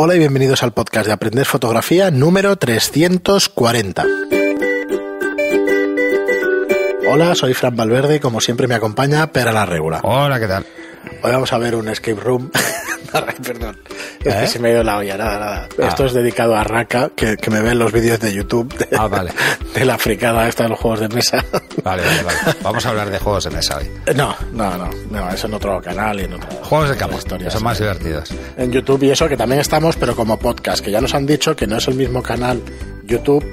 Hola y bienvenidos al podcast de Aprender Fotografía número 340. Hola, soy Fran Valverde, y como siempre me acompaña Pera la Regula. Hola, ¿qué tal? Hoy vamos a ver un escape room perdón. Es que ¿Eh? se me ido la olla, nada, nada. Ah. Esto es dedicado a Raka, que, que me en los vídeos de YouTube de, ah, vale. de la fricada esta de los juegos de mesa. Vale, vale, vale. Vamos a hablar de juegos de mesa hoy. No, no, no. no eso en otro canal y en otro. Juegos de campo, son más divertidos. En YouTube y eso, que también estamos, pero como podcast, que ya nos han dicho que no es el mismo canal YouTube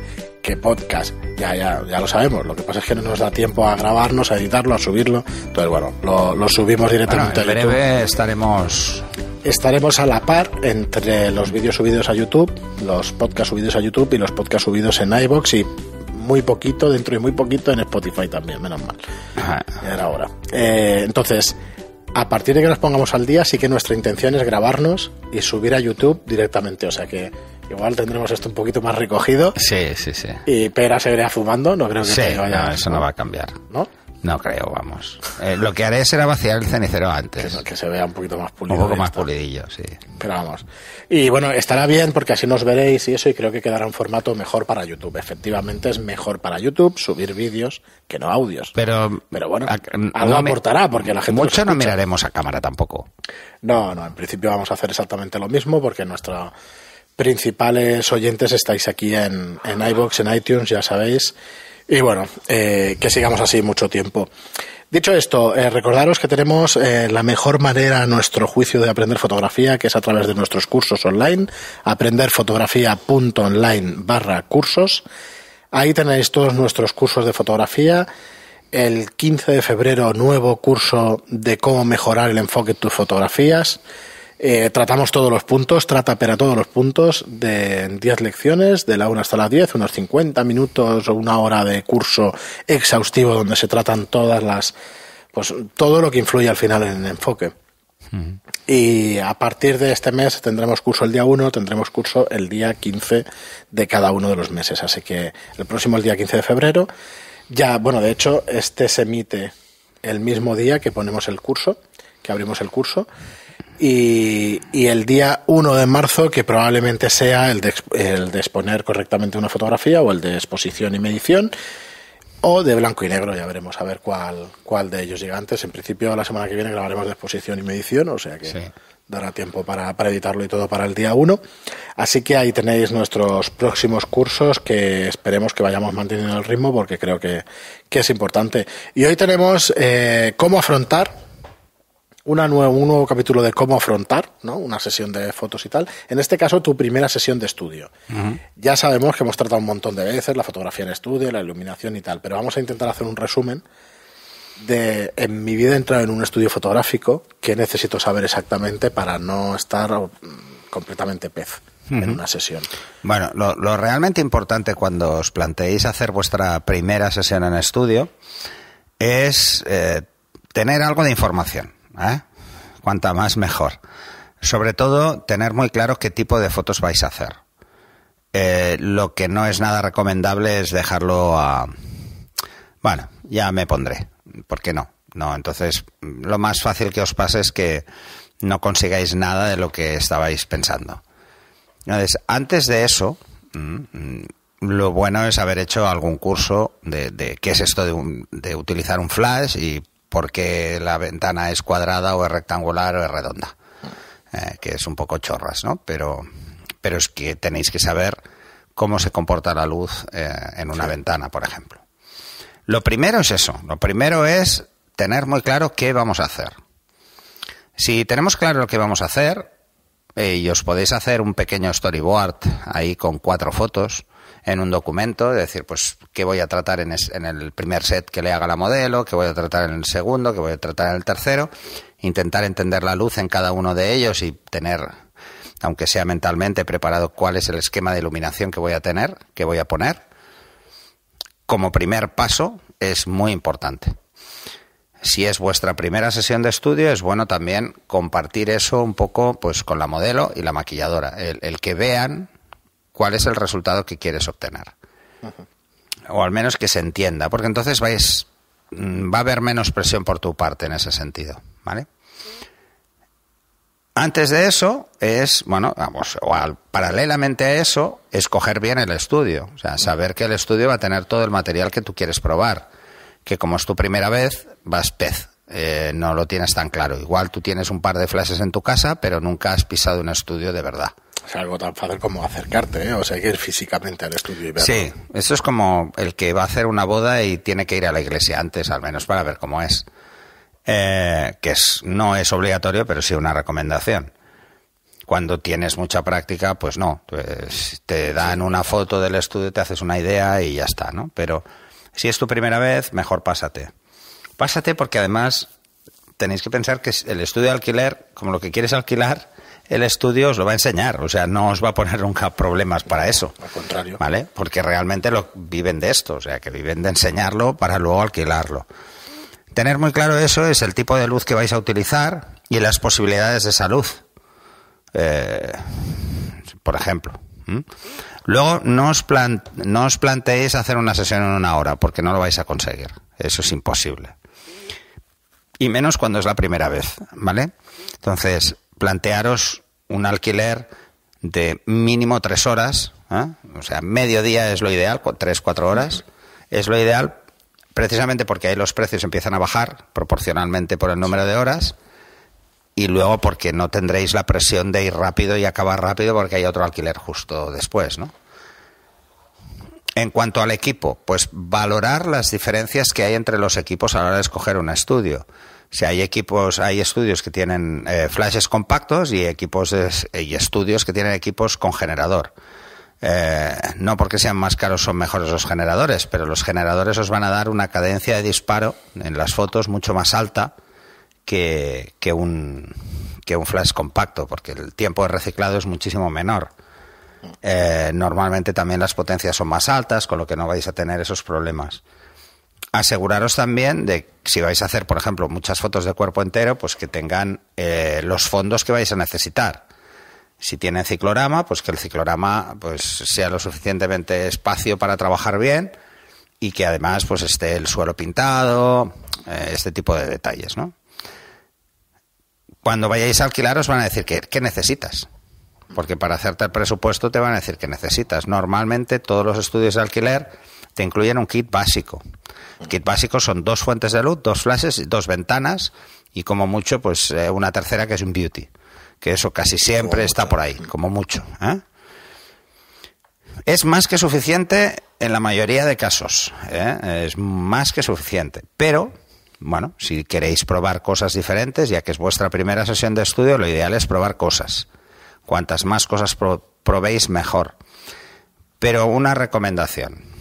que podcast. Ya, ya, ya lo sabemos. Lo que pasa es que no nos da tiempo a grabarnos, a editarlo, a subirlo. Entonces, bueno, lo, lo subimos directamente. en breve estaremos estaremos a la par entre los vídeos subidos a YouTube, los podcasts subidos a YouTube y los podcasts subidos en iBox y muy poquito, dentro y muy poquito en Spotify también, menos mal. Ajá. Eh, entonces, a partir de que nos pongamos al día, sí que nuestra intención es grabarnos y subir a YouTube directamente. O sea que igual tendremos esto un poquito más recogido. Sí, sí, sí. Y Pera verá fumando, no creo que vaya, eso no va a cambiar. ¿No? No creo, vamos. Eh, lo que haré será vaciar el cenicero antes. Que, se vea un poquito más pulido. Un poco más pulidillo, sí. Pero vamos. Y bueno, estará bien porque así nos veréis y eso, y creo que quedará un formato mejor para YouTube. Efectivamente, es mejor para YouTube subir vídeos que no audios. Pero, Pero bueno, algo aportará porque la gente. Mucho no miraremos a cámara tampoco. No, no, en principio vamos a hacer exactamente lo mismo porque nuestros principales oyentes estáis aquí en, en iBox, en iTunes, ya sabéis. Y bueno, eh, que sigamos así mucho tiempo. Dicho esto, eh, recordaros que tenemos eh, la mejor manera a nuestro juicio de aprender fotografía, que es a través de nuestros cursos online, aprenderfotografía.online barra cursos. Ahí tenéis todos nuestros cursos de fotografía. El 15 de febrero, nuevo curso de cómo mejorar el enfoque de tus fotografías. Eh, tratamos todos los puntos, trata para todos los puntos de 10 lecciones, de la 1 hasta las 10, unos 50 minutos o una hora de curso exhaustivo donde se tratan todas las, pues todo lo que influye al final en el enfoque. Y a partir de este mes tendremos curso el día 1, tendremos curso el día 15 de cada uno de los meses. Así que el próximo, el día 15 de febrero, ya, bueno, de hecho, este se emite el mismo día que ponemos el curso, que abrimos el curso. Y, el día 1 de marzo, que probablemente sea el de, el de, exponer correctamente una fotografía o el de exposición y medición, o de blanco y negro, ya veremos a ver cuál, cuál de ellos llega antes. En principio, la semana que viene grabaremos de exposición y medición, o sea que dará tiempo para, editarlo y todo para el día 1. Así que ahí tenéis nuestros próximos cursos que esperemos que vayamos manteniendo el ritmo porque creo que, que es importante. Y hoy tenemos eh, cómo afrontar una un nuevo capítulo de cómo afrontar, ¿no? Una sesión de fotos y tal. En este caso, tu primera sesión de estudio. Ya sabemos que hemos tratado un montón de veces la fotografía en estudio, la iluminación y tal, pero vamos a intentar hacer un resumen de en mi vida entrar en un estudio fotográfico, qué necesito saber exactamente para no estar mm, completamente pez en una sesión. Bueno, lo, realmente importante cuando os planteéis hacer vuestra primera sesión en estudio es eh, tener algo de información. ¿eh? Cuanta más mejor. Sobre todo, tener muy claro qué tipo de fotos vais a hacer. Eh, lo que no es nada recomendable es dejarlo a... Bueno, ya me pondré. ¿Por qué no? No, entonces lo más fácil que os pase es que no consigáis nada de lo que estabais pensando. Entonces, antes de eso, mm, lo bueno es haber hecho algún curso de, qué es esto de, de, utilizar un flash y porque la ventana es cuadrada o es rectangular o es redonda, eh, que es un poco chorras, ¿no? Pero, es que tenéis que saber cómo se comporta la luz eh, en una ventana, por ejemplo. Lo primero es eso, lo primero es tener muy claro qué vamos a hacer. Si tenemos claro lo que vamos a hacer, eh, y os podéis hacer un pequeño storyboard ahí con cuatro fotos, en un documento, decir, pues, qué voy a tratar en, el primer set que le haga la modelo, qué voy a tratar en el segundo, qué voy a tratar en el tercero, intentar entender la luz en cada uno de ellos y tener, aunque sea mentalmente, preparado cuál es el esquema de iluminación que voy a tener, que voy a poner. Como primer paso es muy importante si es vuestra primera sesión de estudio, es bueno también compartir eso un poco pues con la modelo y la maquilladora. el que vean cuál es el resultado que quieres obtener. O al menos que se entienda, porque entonces vais, mm, va a haber menos presión por tu parte en ese sentido, ¿vale? Antes de eso es, bueno, vamos, o paralelamente a eso, escoger bien el estudio. O sea, saber que el estudio va a tener todo el material que tú quieres probar. Que como es tu primera vez, vas pez. Eh, no lo tienes tan claro. Igual tú tienes un par de flashes en tu casa, pero nunca has pisado un estudio de verdad es algo tan fácil como acercarte, ¿eh? o sea, ir físicamente al estudio y verlo. Sí, eso es como el que va a hacer una boda y tiene que ir a la iglesia antes, al menos para ver cómo es. Eh, que es, no es obligatorio, pero sí una recomendación. Cuando tienes mucha práctica, pues no. Pues te dan una foto del estudio, te haces una idea y ya está, ¿no? Pero si es tu primera vez, mejor pásate. Pásate porque además tenéis que pensar que el estudio de alquiler, como lo que quieres alquilar, el estudio os lo va a enseñar, o sea, no os va a poner nunca problemas para eso. Al contrario. ¿Vale? Porque realmente lo viven de esto, o sea, que viven de enseñarlo para luego alquilarlo. Tener muy claro eso es el tipo de luz que vais a utilizar y las posibilidades de esa luz. Eh, por ejemplo. Luego, no os, no os planteéis hacer una sesión en una hora, porque no lo vais a conseguir. Eso es imposible. Y menos cuando es la primera vez, ¿vale? Entonces, plantearos un alquiler de mínimo tres horas, ¿eh? o sea, mediodía es lo ideal, tres, cuatro horas es lo ideal, precisamente porque ahí los precios empiezan a bajar proporcionalmente por el número de horas y luego porque no tendréis la presión de ir rápido y acabar rápido porque hay otro alquiler justo después, En cuanto al equipo, pues valorar las diferencias que hay entre los equipos a la hora de escoger un estudio. Si hay equipos, hay estudios que tienen eh, flashes compactos y equipos y estudios que tienen equipos con generador. Eh, no porque sean más caros son mejores los generadores, pero los generadores os van a dar una cadencia de disparo en las fotos mucho más alta que, un, que un flash compacto, porque el tiempo de reciclado es muchísimo menor. Eh, normalmente también las potencias son más altas, con lo que no vais a tener esos problemas aseguraros también de si vais a hacer, por ejemplo, muchas fotos de cuerpo entero, pues que tengan eh, los fondos que vais a necesitar. Si tienen ciclorama, pues que el ciclorama pues sea lo suficientemente espacio para trabajar bien y que además pues esté el suelo pintado, eh, este tipo de detalles, Cuando vayáis a alquilar os van a decir que, que necesitas, porque para hacerte el presupuesto te van a decir que necesitas. Normalmente todos los estudios de alquiler te incluyen un kit básico. El kit básico son dos fuentes de luz, dos flashes, dos ventanas y como mucho, pues eh, una tercera que es un beauty. Que eso casi siempre está por ahí, como mucho. ¿eh? Es más que suficiente en la mayoría de casos. ¿eh? Es más que suficiente. Pero, bueno, si queréis probar cosas diferentes, ya que es vuestra primera sesión de estudio, lo ideal es probar cosas. Cuantas más cosas probéis, mejor. Pero una recomendación.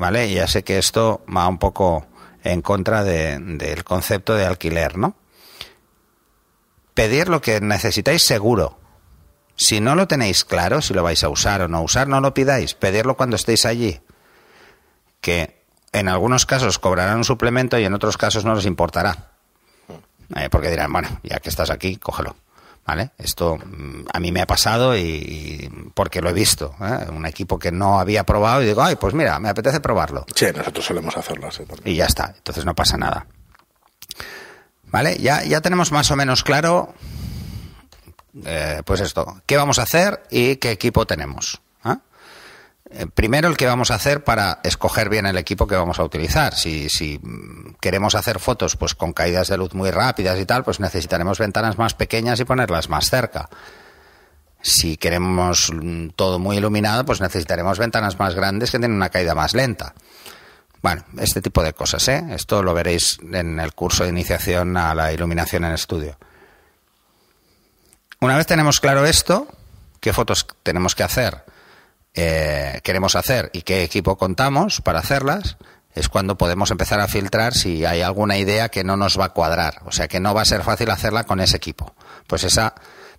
¿vale? ya sé que esto va un poco en contra del concepto de alquiler, ¿no? Pedir lo que necesitáis seguro. Si no lo tenéis claro, si lo vais a usar o no usar, no lo pidáis. Pedirlo cuando estéis allí. Que en algunos casos cobrarán un suplemento y en otros casos no les importará. Mm. Eh, porque dirán, bueno, ya que estás aquí, cógelo. Esto mm, a mí me ha pasado y, porque lo he visto. ¿eh? Un equipo que no había probado y digo, ay, pues mira, me apetece probarlo. Sí, nosotros solemos hacerlo Y ya está, entonces no pasa nada. ¿Vale? Ya, tenemos más o menos claro, eh, pues esto, qué vamos a hacer y qué equipo tenemos. Eh, primero, el que vamos a hacer para escoger bien el equipo que vamos a utilizar. Si, mm, queremos hacer fotos pues, con caídas de luz muy rápidas y tal, pues necesitaremos ventanas más pequeñas y ponerlas más cerca. Si queremos mm, todo muy iluminado, pues necesitaremos ventanas más grandes que tienen una caída más lenta. Bueno, este tipo de cosas, ¿eh? Esto lo veréis en el curso de iniciación a la iluminación en estudio. Una vez tenemos claro esto, ¿qué fotos tenemos que hacer? Eh, queremos hacer y qué equipo contamos para hacerlas, es cuando podemos empezar a filtrar si hay alguna idea que no nos va a cuadrar, o sea que no va a ser fácil hacerla con ese equipo. Pues esa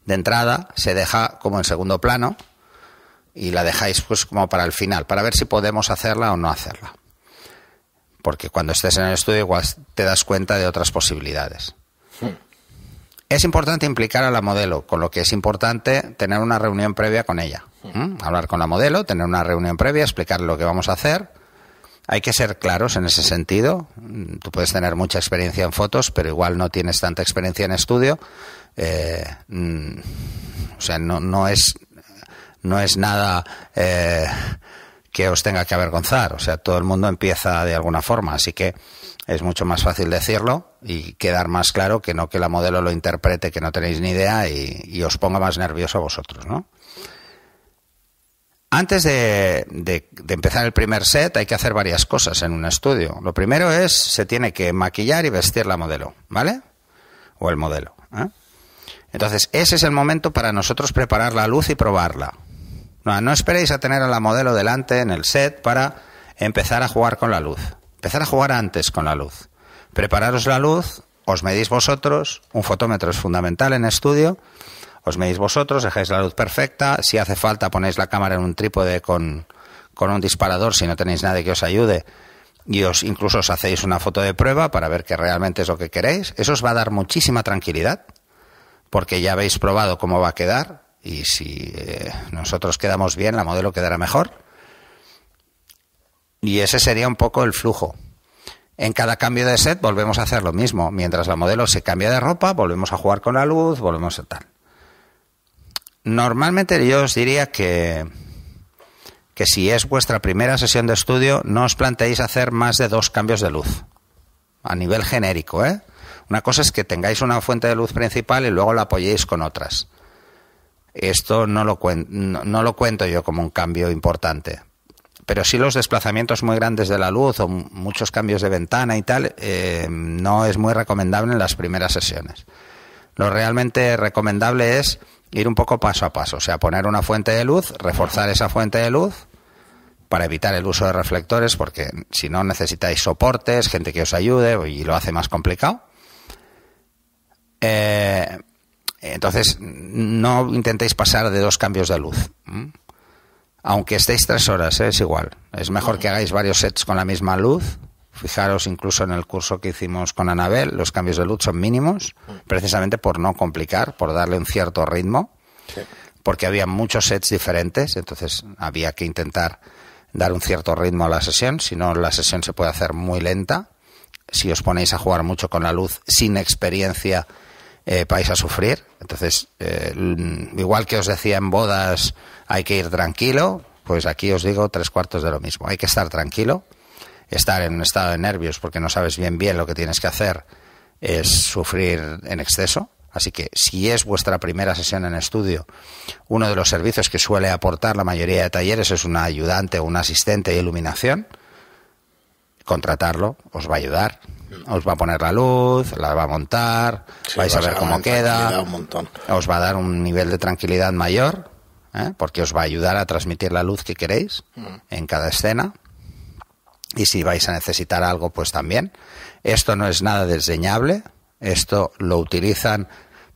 de entrada se deja como en segundo plano y la dejáis pues como para el final, para ver si podemos hacerla o no hacerla. Porque cuando estés en el estudio igual te das cuenta de otras posibilidades. Es importante implicar a la modelo, con lo que es importante tener una reunión previa con ella. ¿Mm? Hablar con la modelo, tener una reunión previa, explicar lo que vamos a hacer. Hay que ser claros en ese sentido. Mm, tú puedes tener mucha experiencia en fotos, pero igual no tienes tanta experiencia en estudio. Eh, mm, o sea, no, es, no es nada eh, que os tenga que avergonzar. O sea, todo el mundo empieza de alguna forma. Así que es mucho más fácil decirlo y quedar más claro que no que la modelo lo interprete, que no tenéis ni idea y, os ponga más nervioso a vosotros, ¿no? Antes de, empezar el primer set hay que hacer varias cosas en un estudio. Lo primero es, se tiene que maquillar y vestir la modelo, ¿vale? O el modelo. ¿eh? Entonces, ese es el momento para nosotros preparar la luz y probarla. no esperéis a tener a la modelo delante en el set para empezar a jugar con la luz. Empezar a jugar antes con la luz. Prepararos la luz, os medís vosotros, un fotómetro es fundamental en estudio, os medís vosotros, dejáis la luz perfecta, si hace falta ponéis la cámara en un trípode con, un disparador si no tenéis nadie que os ayude y os incluso os hacéis una foto de prueba para ver que realmente es lo que queréis. Eso os va a dar muchísima tranquilidad porque ya habéis probado cómo va a quedar y si eh, nosotros quedamos bien, la modelo quedará mejor y ese sería un poco el flujo. En cada cambio de set volvemos a hacer lo mismo. Mientras la modelo se cambia de ropa, volvemos a jugar con la luz, volvemos a tal. Normalmente yo os diría que, que si es vuestra primera sesión de estudio, no os planteéis hacer más de dos cambios de luz. A nivel genérico, ¿eh? Una cosa es que tengáis una fuente de luz principal y luego la apoyéis con otras. Esto no lo, no lo cuento yo como un cambio importante, pero sí los desplazamientos muy grandes de la luz o muchos cambios de ventana y tal, eh, no es muy recomendable en las primeras sesiones. Lo realmente recomendable es ir un poco paso a paso, o sea, poner una fuente de luz, reforzar esa fuente de luz para evitar el uso de reflectores, porque si no necesitáis soportes, gente que os ayude y lo hace más complicado. Eh, entonces, no intentéis pasar de dos cambios de luz. Aunque estéis tres horas, ¿eh? es igual. Es mejor que hagáis varios sets con la misma luz. Fijaros incluso en el curso que hicimos con Anabel, los cambios de luz son mínimos, mm. precisamente por no complicar, por darle un cierto ritmo, porque había muchos sets diferentes, entonces había que intentar dar un cierto ritmo a la sesión, si no la sesión se puede hacer muy lenta. Si os ponéis a jugar mucho con la luz sin experiencia, eh, vais a sufrir. Entonces, eh, igual que os decía en bodas, hay que ir tranquilo, pues aquí os digo tres cuartos de lo mismo. Hay que estar tranquilo, estar en un estado de nervios porque no sabes bien bien lo que tienes que hacer es sufrir en exceso. Así que si es vuestra primera sesión en estudio, uno de los servicios que suele aportar la mayoría de talleres es un ayudante o un asistente de iluminación contratarlo os va a ayudar. Os va a poner la luz, la va a montar, vais a ver cómo queda. os va a dar un nivel de tranquilidad mayor, ¿eh? porque os va a ayudar a transmitir la luz que queréis mm. en cada escena. Y si vais a necesitar algo, pues también. Esto no es nada desdeñable. Esto lo utilizan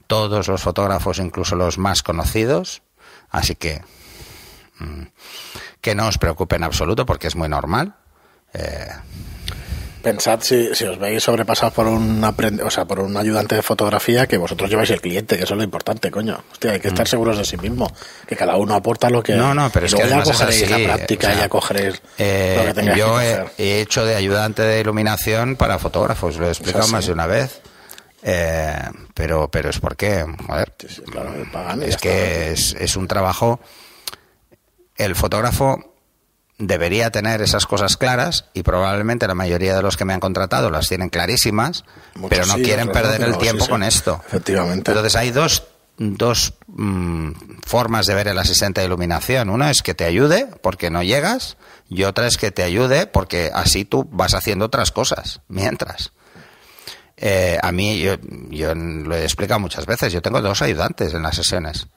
todos los fotógrafos, incluso los más conocidos. Así que mm, que no os preocupe en absoluto porque es muy normal. Eh. Pensad si, os veis sobrepasados por un o sea, por un ayudante de fotografía que vosotros lleváis el cliente, que eso es lo importante, coño. hay que estar mm. seguros de sí mismo, que cada uno aporta lo que No, no, pero es que ya cogeréis la práctica, y ya eh, que Yo he hecho de ayudante de iluminación para fotógrafos, lo he explicado más de una vez. Eh, pero pero es porque, joder, es que es un trabajo el fotógrafo debería tener esas cosas claras y probablemente la mayoría de los que me han contratado las tienen clarísimas, pero no quieren perder el tiempo con esto. Efectivamente. Entonces hay dos, mm, formas de ver el asistente de iluminación. Una es que te ayude porque no llegas y otra es que te ayude porque así tú vas haciendo otras cosas mientras. Eh, a mí, yo, yo lo he explicado muchas veces, yo tengo dos ayudantes en las sesiones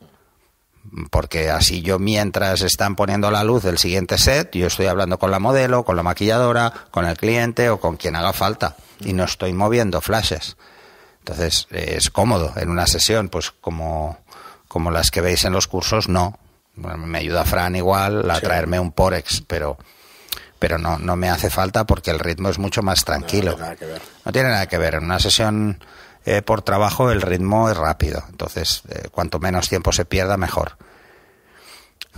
porque así yo mientras están poniendo la luz el siguiente set, yo estoy hablando con la modelo, con la maquilladora, con el cliente o con quien haga falta y no estoy moviendo flashes. Entonces es cómodo en una sesión, pues como, como las que veis en los cursos, no. Me ayuda Fran igual a traerme un Porex, pero, pero no, no me hace falta porque el ritmo es mucho más tranquilo. no tiene nada que ver. En una sesión eh, por trabajo el ritmo es rápido. Entonces, eh, cuanto menos tiempo se pierda, mejor.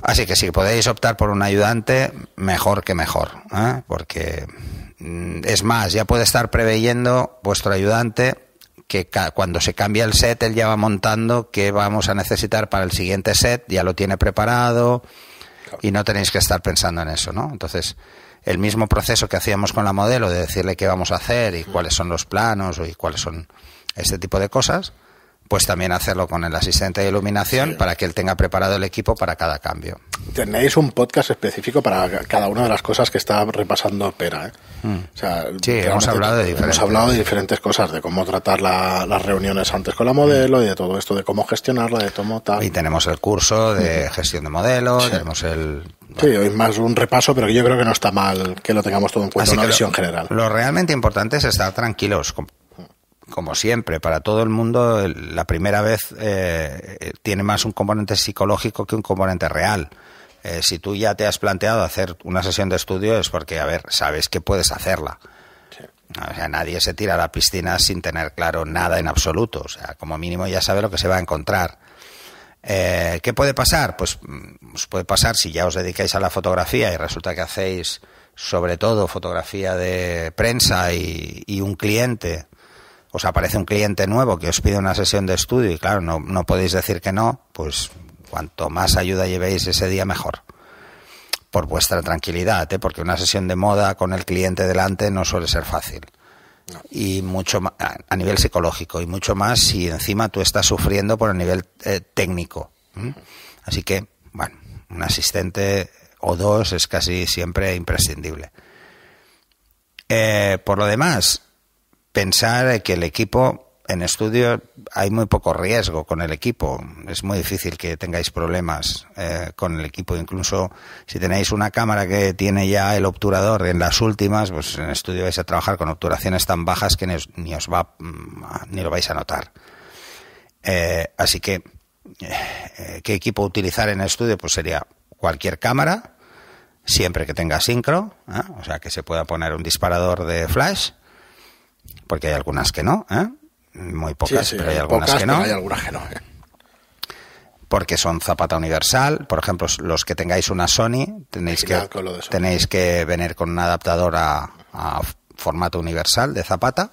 Así que si podéis optar por un ayudante, mejor que mejor, ¿eh? porque mm, es más, ya puede estar preveyendo vuestro ayudante que cuando se cambia el set, él ya va montando qué vamos a necesitar para el siguiente set, ya lo tiene preparado y no tenéis que estar pensando en eso, ¿no? Entonces, el mismo proceso que hacíamos con la modelo de decirle qué vamos a hacer y cuáles son los planos y cuáles son este tipo de cosas, pues también hacerlo con el asistente de iluminación para que él tenga preparado el equipo para cada cambio. Tenéis un podcast específico para cada una de las cosas que está repasando Pera. ¿eh? Hmm. sí, hemos hablado, de diferentes. hablado de diferentes cosas, de cómo tratar las reuniones antes con la modelo y de todo esto, de cómo gestionarla, de cómo tal. Y tenemos el curso de gestión de modelo, tenemos el... Sí, hoy más un repaso, pero yo creo que no está mal que lo tengamos todo en cuenta, Así una general. Lo realmente importante es estar tranquilos, como siempre, para todo el mundo, la primera vez eh, eh, tiene más un componente psicológico que un componente real. Eh, si tú ya te has planteado hacer una sesión de estudio es porque, a ver, sabes que puedes hacerla. O sea, nadie se tira a la piscina sin tener claro nada en absoluto. O sea, como mínimo ya sabe lo que se va a encontrar. ¿Qué puede pasar? Pues mm, puede pasar si ya os dedicáis a la fotografía y resulta que hacéis sobre todo fotografía de prensa y un cliente os aparece un cliente nuevo que os pide una sesión de estudio y claro, no, podéis decir que no, pues cuanto más ayuda llevéis ese día mejor. Por vuestra tranquilidad, ¿eh? porque una sesión de moda con el cliente delante no suele ser fácil. Y mucho más, a nivel psicológico, y mucho más si encima tú estás sufriendo por el nivel eh, técnico. Así que, bueno, un asistente o dos es casi siempre imprescindible. Eh, por lo demás, pensar que el equipo en estudio hay muy poco riesgo con el equipo. Es muy difícil que tengáis problemas eh, con el equipo. Incluso si tenéis una cámara que tiene ya el obturador en las últimas, pues en estudio vais a trabajar con obturaciones tan bajas que ni os, va mm, ni lo vais a notar. Eh, así que eh, qué equipo utilizar en estudio, pues sería cualquier cámara, siempre que tenga sincro, o sea que se pueda poner un disparador de flash porque hay algunas que no, ¿eh? muy pocas, pero hay algunas que no. Hay ¿eh? algunas que no. Porque son zapata universal, por ejemplo, los que tengáis una Sony tenéis que tenéis que venir con un adaptador a formato universal de zapata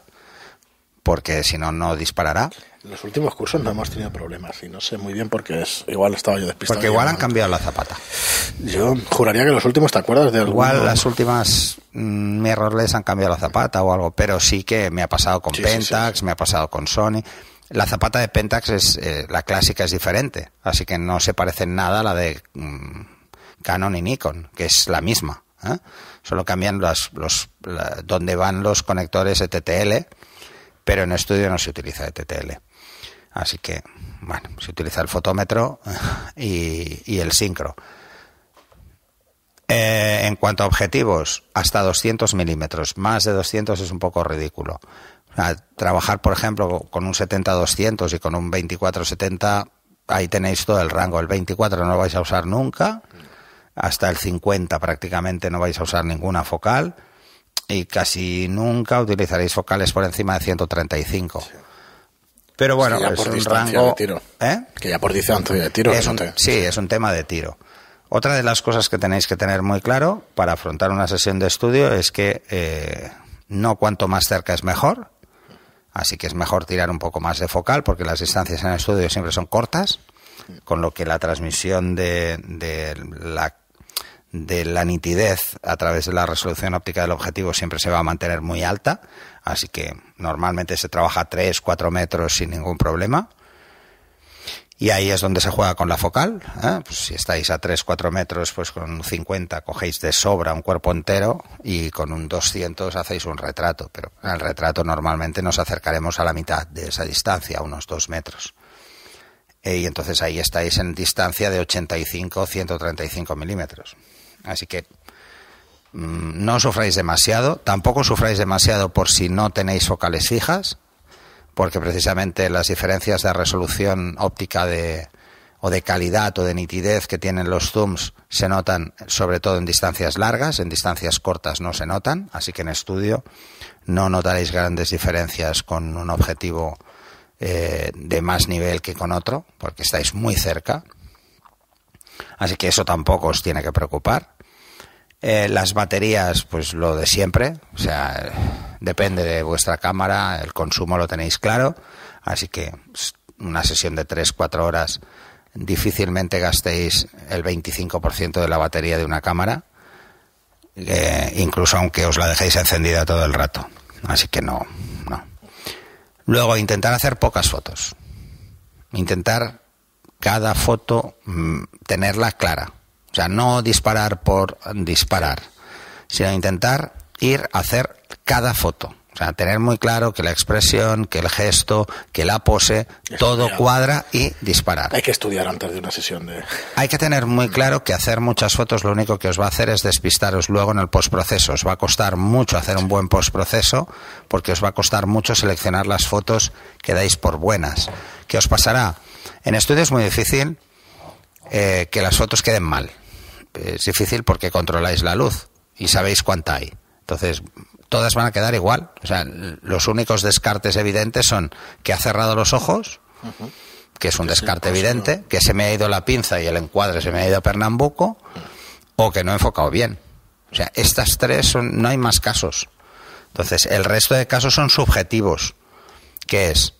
porque si no, no disparará. En los últimos cursos no hemos tenido problemas y no sé muy bien porque es igual estaba yo despistado. Porque igual han cambiado la zapata. Yo juraría que los últimos, ¿te acuerdas de Igual las últimas mm, errores han cambiado la zapata o algo, pero sí que me ha pasado con Pentax, me ha pasado con Sony. La zapata de Pentax es eh, la clásica es diferente, así que no se parece en nada a la de mm, Canon y Nikon, que es la misma. ¿eh? Solo cambian los, los donde van los conectores e TTL pero en estudio no se utiliza e TTL. Así que, bueno, se utiliza el fotómetro y, el sincro. Eh, en cuanto a objetivos, hasta 200 milímetros. Más de 200 es un poco ridículo. trabajar, por ejemplo, con un 70-200 y con un 24-70, ahí tenéis todo el rango. El 24 no lo vais a usar nunca, hasta el 50 prácticamente no vais a usar ninguna focal y casi nunca utilizaréis focales por encima de 135. Pero bueno, es, un rango. ¿eh? Que ya por distancia de tiro. Sí, es un tema de tiro. Otra de las cosas que tenéis que tener muy claro para afrontar una sesión de estudio es que eh, no cuanto más cerca es mejor. Así que es mejor tirar un poco más de focal porque las distancias en el estudio siempre son cortas, con lo que la transmisión de, de la de la nitidez a través de la resolución óptica del objetivo siempre se va a mantener muy alta, así que normalmente se trabaja 3, 4 metros sin ningún problema. Y ahí es donde se juega con la focal. ¿eh? Pues si estáis a 3, 4 metros, pues con un 50 cogéis de sobra un cuerpo entero y con un 200 hacéis un retrato. Pero al el retrato normalmente nos acercaremos a la mitad de esa distancia, unos 2 metros. Eh, y entonces ahí estáis en distancia de 85, 135 milímetros. Así que mm, no sufráis demasiado, tampoco sufráis demasiado por si no tenéis focales fijas, porque precisamente las diferencias de resolución óptica de, o de calidad o de nitidez que tienen los zooms se notan sobre todo en distancias largas, en distancias cortas no se notan, así que en estudio no notaréis grandes diferencias con un objetivo eh, de más nivel que con otro, porque estáis muy cerca. Así que eso tampoco os tiene que preocupar. Eh, las baterías, pues lo de siempre, o sea, depende de vuestra cámara, el consumo lo tenéis claro, así que pues, una sesión de 3-4 horas difícilmente gastéis el 25% de la batería de una cámara, eh, incluso aunque os la dejéis encendida todo el rato, así que no, no. Luego, intentar hacer pocas fotos, intentar cada foto mm, tenerla clara, o sea, no disparar por disparar, sino intentar ir a hacer cada foto. O sea, tener muy claro que la expresión, que el gesto, que la pose, todo cuadra y disparar. Hay que estudiar antes de una sesión de... Hay que tener muy claro que hacer muchas fotos lo único que os va a hacer es despistaros luego en el postproceso. Os va a costar mucho hacer un buen postproceso porque os va a costar mucho seleccionar las fotos que dais por buenas. ¿Qué os pasará? En estudio es muy difícil eh, que las fotos queden mal es difícil porque controláis la luz y sabéis cuánta hay. Entonces, todas van a quedar igual. O sea, los únicos descartes evidentes son que ha cerrado los ojos, que es un descarte evidente, que se me ha ido la pinza y el encuadre se me ha ido a Pernambuco, o que no he enfocado bien. O sea, estas tres son, no hay más casos. Entonces, el resto de casos son subjetivos, que es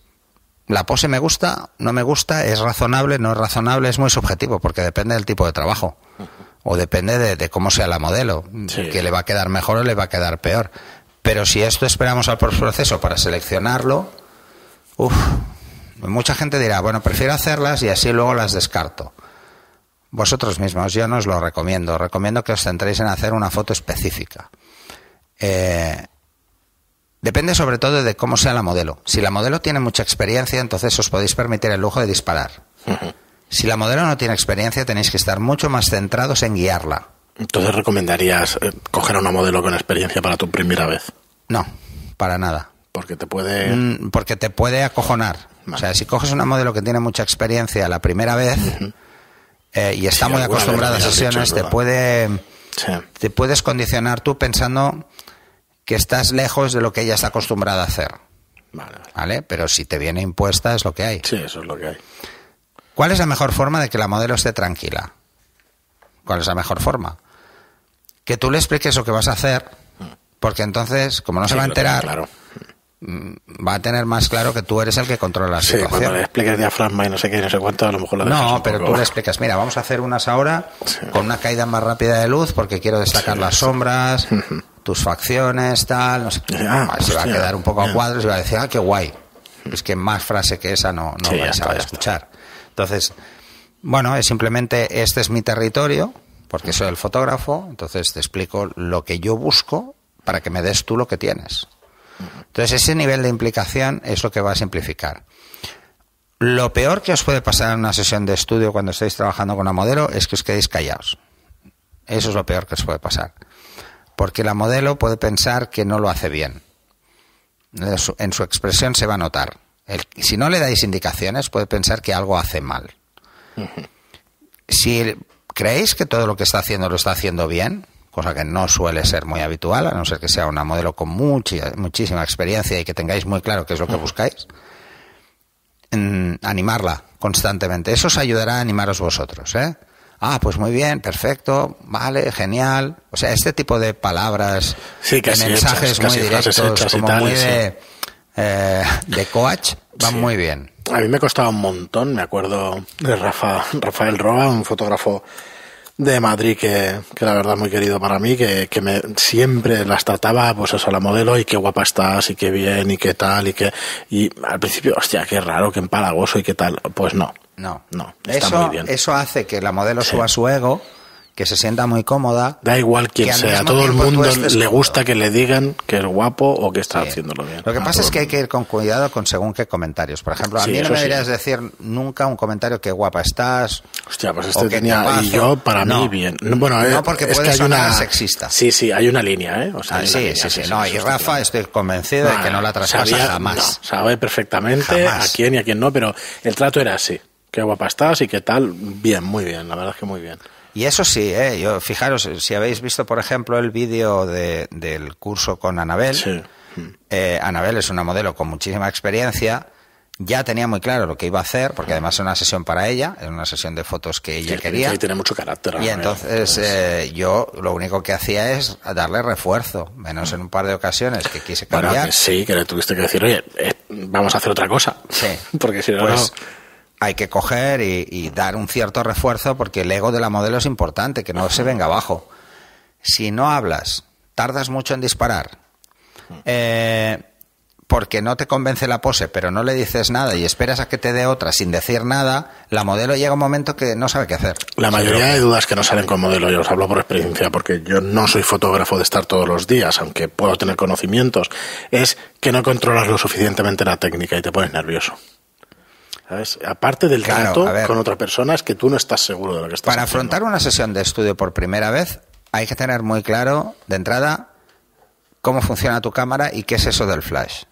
la pose me gusta, no me gusta, es razonable, no es razonable, es muy subjetivo, porque depende del tipo de trabajo o depende de, cómo sea la modelo, que le va a quedar mejor o le va a quedar peor. Pero si esto esperamos al proceso para seleccionarlo, mucha gente dirá, bueno, prefiero hacerlas y así luego las descarto. Vosotros mismos, yo no os lo recomiendo. recomiendo que os centréis en hacer una foto específica. Eh, depende sobre todo de cómo sea la modelo. Si la modelo tiene mucha experiencia, entonces os podéis permitir el lujo de disparar. Si la modelo no tiene experiencia, tenéis que estar mucho más centrados en guiarla. Entonces, ¿recomendarías eh, coger a una modelo con experiencia para tu primera vez? No, para nada. Porque te puede. Mm, porque te puede acojonar. O sea, si coges una modelo que tiene mucha experiencia la primera vez eh, y está muy acostumbrada a sesiones, te puede. Te puedes condicionar tú pensando que estás lejos de lo que ella está acostumbrada a hacer. ¿Vale? Pero si te viene impuesta es lo que hay. Sí, eso es lo que hay. ¿Cuál es la mejor forma de que la modelo esté tranquila? ¿Cuál es la mejor forma? Que tú le expliques lo que vas a hacer, porque entonces, como no se va a enterar, mm, va a tener más claro que tú eres el que controla la situación. le expliques y no sé qué, no sé cuánto, a lo mejor No, pero tú le explicas, mira, vamos a hacer unas ahora con una caída más rápida de luz porque quiero destacar las sombras, tus facciones, tal. No sé, ah, se va a quedar un poco a cuadros y va a decir, ah, qué guay. Es que más frase que esa no, no vais a escuchar. Entonces, bueno, es simplemente este es mi territorio, porque soy el fotógrafo, entonces te explico lo que yo busco para que me des tú lo que tienes. Entonces, ese nivel de implicación es lo que va a simplificar. Lo peor que os puede pasar en una sesión de estudio cuando estáis trabajando con una modelo es que os quedéis callados. Eso es lo peor que os puede pasar. Porque la modelo puede pensar que no lo hace bien. En su expresión se va a notar si no le dais indicaciones, puede pensar que algo hace mal. Si creéis que todo lo que está haciendo lo está haciendo bien, cosa que no suele ser muy habitual, a no ser que sea una modelo con muchísima experiencia y que tengáis muy claro qué es lo que buscáis, mm, animarla constantemente. Eso os ayudará a animaros vosotros. ¿eh? Ah, pues muy bien, perfecto, vale, genial. O sea, este tipo de palabras, de mensajes muy directos, como muy de... Eh, de coach va muy bien. A mí me costaba un montón, me acuerdo de Rafa, Rafael Roa, un fotógrafo de Madrid que, que la verdad es muy querido para mí, que, me, siempre las trataba, pues eso, la modelo, y qué guapa estás, y qué bien, y qué tal, y que... Y al principio, hostia, qué raro, qué empalagoso, y qué tal. Pues no. No. No. eso, eso hace que la modelo suba su ego que se sienta muy cómoda. Da igual quien sea, a todo el mundo le gusta que le digan que es guapo o que está haciéndolo bien. Lo que pasa es que hay que ir con cuidado con según qué comentarios. Por ejemplo, a mí no me deberías decir nunca un comentario que guapa estás. Hostia, pues este tenía. y yo, para mí, bien. no eh, porque es que hay una sexista. Sí, sí, hay una línea, ¿eh? sí, sí, sí, No, y Rafa, estoy convencido de que no la traspasa jamás. sabe perfectamente a quién y a quién no, pero el trato era así. Qué guapa estás y qué tal. Bien, muy bien, la verdad es que muy bien. Y eso sí, ¿eh? Yo, fijaros, si habéis visto, por ejemplo, el vídeo del curso con Anabel, eh, Anabel es una modelo con muchísima experiencia, ya tenía muy claro lo que iba a hacer, porque además era una sesión para ella, era una sesión de fotos que ella quería. Y tiene mucho carácter. Y entonces pues- eh, yo lo único que hacía es darle refuerzo, menos en un par de ocasiones que quise cambiar. sí, que le tuviste que decir, oye, eh, vamos a hacer otra cosa. Sí. porque si no, pues, no hay que coger y, dar un cierto refuerzo porque el ego de la modelo es importante, que no se venga abajo. Si no hablas, tardas mucho en disparar, eh, porque no te convence la pose, pero no le dices nada y esperas a que te dé otra sin decir nada, la modelo llega un momento que no sabe qué hacer. La mayoría de dudas que no salen con modelo, yo os hablo por experiencia, porque yo no soy fotógrafo de estar todos los días, aunque puedo tener conocimientos, es que no controlas lo suficientemente la técnica y te pones nervioso. Aparte del trato con otra persona, que tú no estás seguro de lo que estás Para afrontar una sesión de estudio por primera vez, hay que tener muy claro, de entrada, cómo funciona tu cámara y qué es eso del flash.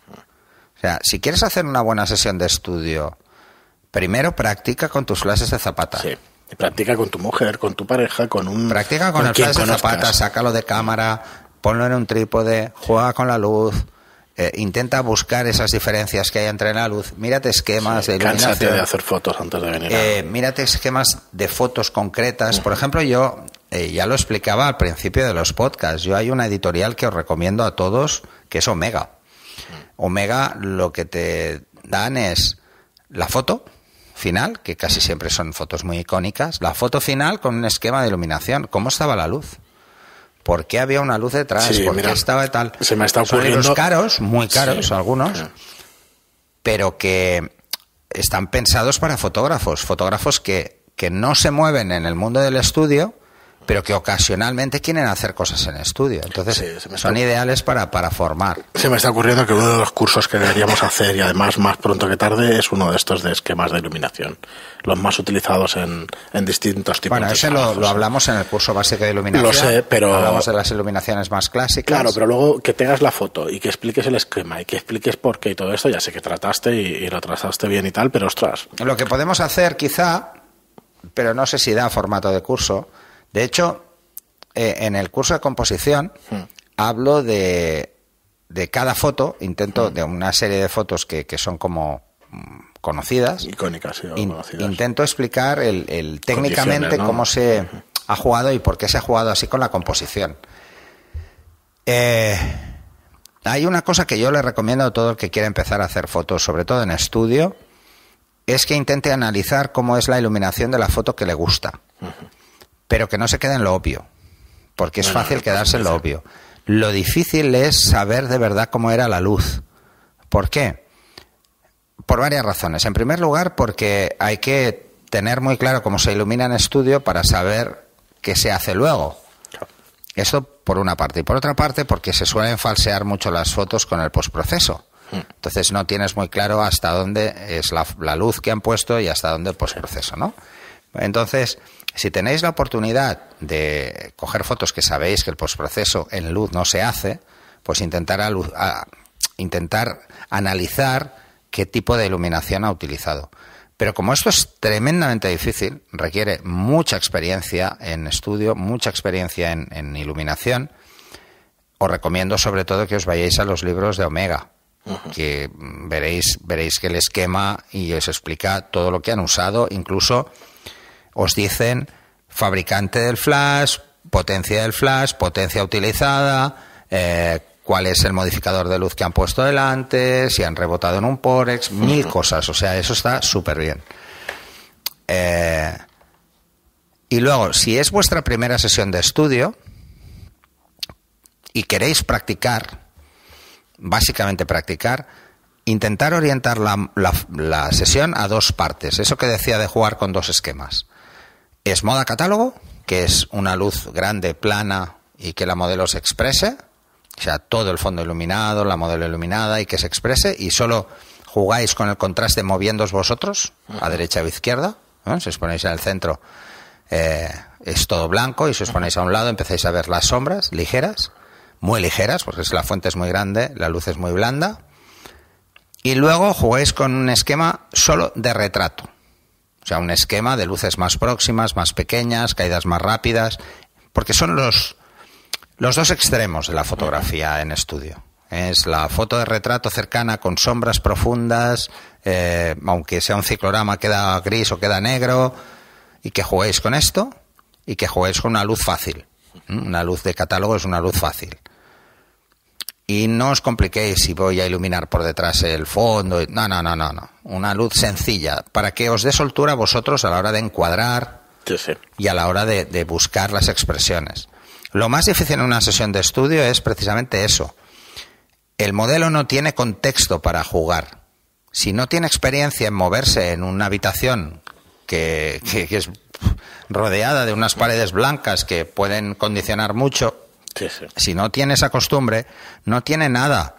O sea, si quieres hacer una buena sesión de estudio, primero practica con tus flashes de zapata. Sí. practica con tu mujer, con tu pareja, con un. Practica con, con el flash de zapata, sácalo de cámara, ponlo en un trípode, juega con la luz. Eh, intenta buscar esas diferencias que hay entre la luz, mírate esquemas de iluminación. de hacer fotos antes de venir. Eh, mírate esquemas de fotos concretas. Por ejemplo, yo eh, ya lo explicaba al principio de los podcasts. Yo hay una editorial que os recomiendo a todos, que es Omega. Omega lo que te dan es la foto final, que casi siempre son fotos muy icónicas, la foto final con un esquema de iluminación, cómo estaba la luz, por qué había una luz detrás, porque por estaba tal. Se me está ocurriendo. caros, muy caros algunos, pero que están pensados para fotógrafos, fotógrafos que, que no se mueven en el mundo del estudio, pero que ocasionalmente quieren hacer cosas en estudio. Entonces, son ideales para, formar. Se me está ocurriendo que uno de los cursos que deberíamos hacer, y además más pronto que tarde, es uno de estos de esquemas de iluminación, los más utilizados en, distintos tipos bueno, ese lo, lo, hablamos en el curso básico de iluminación. Lo sé, pero... Hablamos de las iluminaciones más clásicas. Claro, pero luego que tengas la foto y que expliques el esquema y que expliques por qué y todo esto, ya sé que trataste y, y lo trataste bien y tal, pero ostras. Lo que podemos hacer quizá, pero no sé si da formato de curso de hecho, eh, en el curso de composición hmm. hablo de, cada foto, intento hmm. de una serie de fotos que, son como mm, conocidas. Icónicas, sí, Intento explicar el, técnicamente cómo se ha jugado y por qué se ha jugado así con la composición. Eh, hay una cosa que yo le recomiendo a todo el que quiera empezar a hacer fotos, sobre todo en estudio, es que intente analizar cómo es la iluminación de la foto que le gusta pero que no se quede en lo obvio, porque es fácil quedarse en lo obvio. Lo difícil es saber de verdad cómo era la luz. ¿Por qué? Por varias razones. En primer lugar, porque hay que tener muy claro cómo se ilumina en estudio para saber qué se hace luego. eso por una parte. Y por otra parte, porque se suelen falsear mucho las fotos con el postproceso. Hmm. Entonces no tienes muy claro hasta dónde es la, la luz que han puesto y hasta dónde el postproceso, ¿no? Entonces, si tenéis la oportunidad de coger fotos que sabéis que el postproceso en luz no se hace, pues intentar, a luz, intentar analizar qué tipo de iluminación ha utilizado. Pero como esto es tremendamente difícil, requiere mucha experiencia en estudio, mucha experiencia en, iluminación, os recomiendo sobre todo que os vayáis a los libros de Omega, que veréis, veréis que el esquema y os explica todo lo que han usado, incluso os dicen fabricante del flash, potencia del flash, potencia utilizada, eh, cuál es el modificador de luz que han puesto delante, si han rebotado en un Porex, mil cosas. O sea, eso está súper bien. Eh, y luego, si es vuestra primera sesión de estudio y queréis practicar, básicamente practicar, intentar orientar la sesión a dos partes. Eso que decía de jugar con dos esquemas es moda catálogo, que es una luz grande, plana y que la modelo se exprese, o sea, todo el fondo iluminado, la modelo iluminada y que se exprese y solo jugáis con el contraste moviéndoos vosotros, a derecha o izquierda, ¿no? si os ponéis en el centro eh, es todo blanco y si os ponéis a un lado empezáis a ver las sombras ligeras, muy ligeras, porque la fuente es muy grande, la luz es muy blanda, y luego jugáis con un esquema solo de retrato. O sea, un esquema de luces más próximas, más pequeñas, caídas más rápidas, porque son los, los dos extremos de la fotografía en estudio. Es la foto de retrato cercana con sombras profundas, eh, aunque sea un ciclorama, queda gris o queda negro, y que juguéis con esto y que juguéis con una luz fácil. ¿Mm? Una luz de catálogo es una luz fácil. Y no os compliquéis si voy a iluminar por detrás el fondo. No, no, no, no, Una luz sencilla para que os dé soltura vosotros a la hora de encuadrar y a la hora de, buscar las expresiones. Lo más difícil en una sesión de estudio es precisamente eso. El modelo no tiene contexto para jugar. Si no tiene experiencia en moverse en una habitación que es rodeada de unas paredes blancas que pueden condicionar mucho, si no tiene esa costumbre, no tiene nada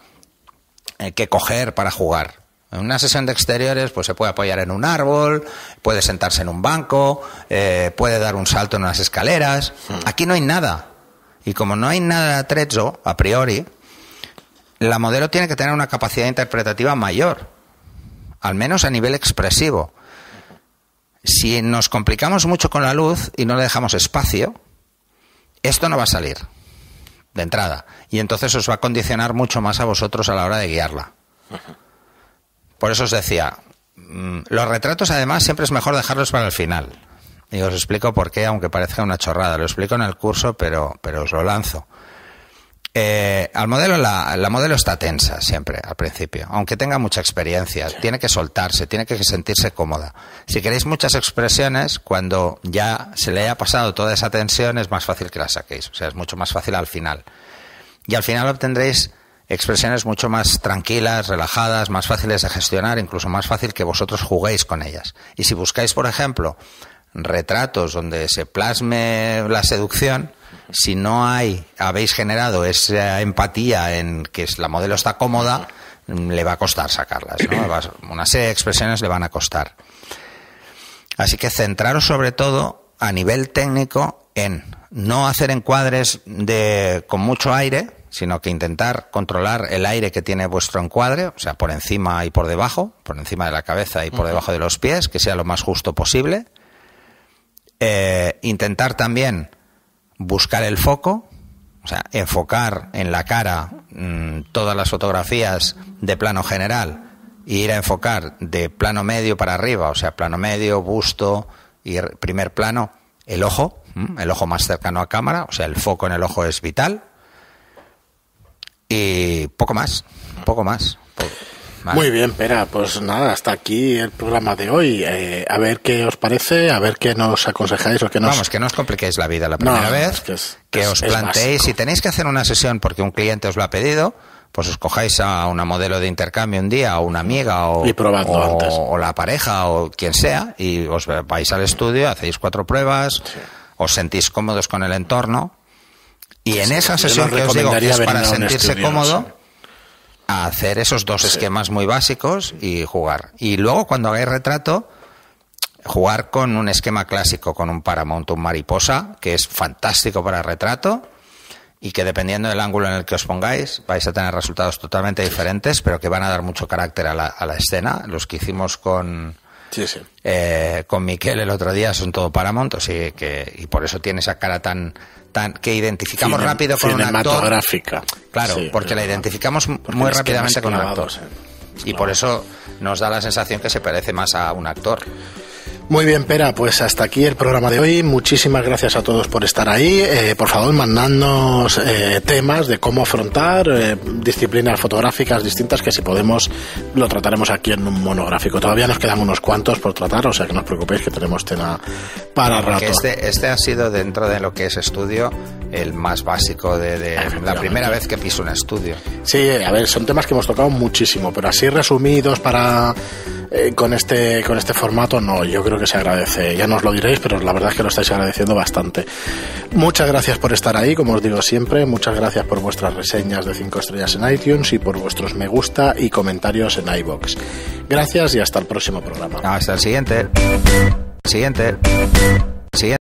eh, que coger para jugar. En una sesión de exteriores, pues se puede apoyar en un árbol, puede sentarse en un banco, eh, puede dar un salto en unas escaleras. Hmm. Aquí no hay nada. Y como no hay nada de atrezo, a priori, la modelo tiene que tener una capacidad interpretativa mayor, al menos a nivel expresivo. Si nos complicamos mucho con la luz y no le dejamos espacio, esto no va a salir de entrada. Y entonces os va a condicionar mucho más a vosotros a la hora de guiarla. Por eso os decía, mm, los retratos además siempre es mejor dejarlos para el final. Y os explico por qué, aunque parezca una chorrada. Lo explico en el curso, pero, pero os lo lanzo. Eh, al modelo, la, la, modelo está tensa siempre al principio, aunque tenga mucha experiencia, tiene que soltarse, tiene que sentirse cómoda. Si queréis muchas expresiones, cuando ya se le haya pasado toda esa tensión, es más fácil que la saquéis, o sea, es mucho más fácil al final. Y al final obtendréis expresiones mucho más tranquilas, relajadas, más fáciles de gestionar, incluso más fácil que vosotros juguéis con ellas. Y si buscáis, por ejemplo, retratos donde se plasme la seducción, si no hay, habéis generado esa empatía en que la modelo está cómoda, mm, le va a costar sacarlas. ¿no? Una serie de expresiones le van a costar. Así que centraros sobre todo a nivel técnico en no hacer encuadres de, con mucho aire, sino que intentar controlar el aire que tiene vuestro encuadre, o sea, por encima y por debajo, por encima de la cabeza y por debajo de los pies, que sea lo más justo posible. Eh, intentar también buscar el foco, o sea, enfocar en la cara mm, todas las fotografías de plano general e ir a enfocar de plano medio para arriba, o sea, plano medio, busto y primer plano, el ojo, mm, el ojo más cercano a cámara, o sea, el foco en el ojo es vital. Y poco más, poco más. Muy bien, Pera, pues nada, hasta aquí el programa de hoy. Eh, a ver qué os parece, a ver qué nos aconsejáis o qué Vamos, que no os compliquéis la vida la primera vez, que, os planteéis, si tenéis que hacer una sesión porque un cliente os lo ha pedido, pues os cojáis a una modelo de intercambio un día o una amiga o, o, la pareja o quien sea y os vais al estudio, hacéis cuatro pruebas, os sentís cómodos con el entorno y en esa sesión que os digo que es para sentirse cómodo, a hacer esos dos esquemas muy básicos y jugar. Y luego cuando hagáis retrato, jugar con un esquema clásico, con un Paramount, un mariposa, que es fantástico para retrato y que dependiendo del ángulo en el que os pongáis vais a tener resultados totalmente diferentes, pero que van a dar mucho carácter a la, a la escena. Los que hicimos con, eh, con Miquel el otro día son todo Paramount, montos que, y por eso tiene esa cara tan, tan que identificamos rápido con un actor. Claro, porque la identificamos muy rápidamente con un actor. Eh. Y por eso nos da la sensación que se parece más a un actor. Muy bien, Pera, pues hasta aquí el programa de hoy. Muchísimas gracias a todos por estar ahí. Eh, por favor, mandadnos eh, temas de cómo afrontar eh, disciplinas fotográficas distintas que si podemos lo trataremos aquí en un monográfico. Todavía nos quedan unos cuantos por tratar, o sea que no os preocupéis que tenemos tema para rato. Este, este ha sido dentro de lo que es estudio el más básico de, la primera vez que piso un estudio. Sí, a ver, son temas que hemos tocado muchísimo, pero así resumidos para eh, con este con este formato no, yo creo que se agradece. Ya nos lo diréis, pero la verdad es que lo estáis agradeciendo bastante. Muchas gracias por estar ahí, como os digo siempre, muchas gracias por vuestras reseñas de 5 estrellas en iTunes y por vuestros me gusta y comentarios en iBox. Gracias y hasta el próximo programa. Hasta el siguiente. Siguiente. Siguiente.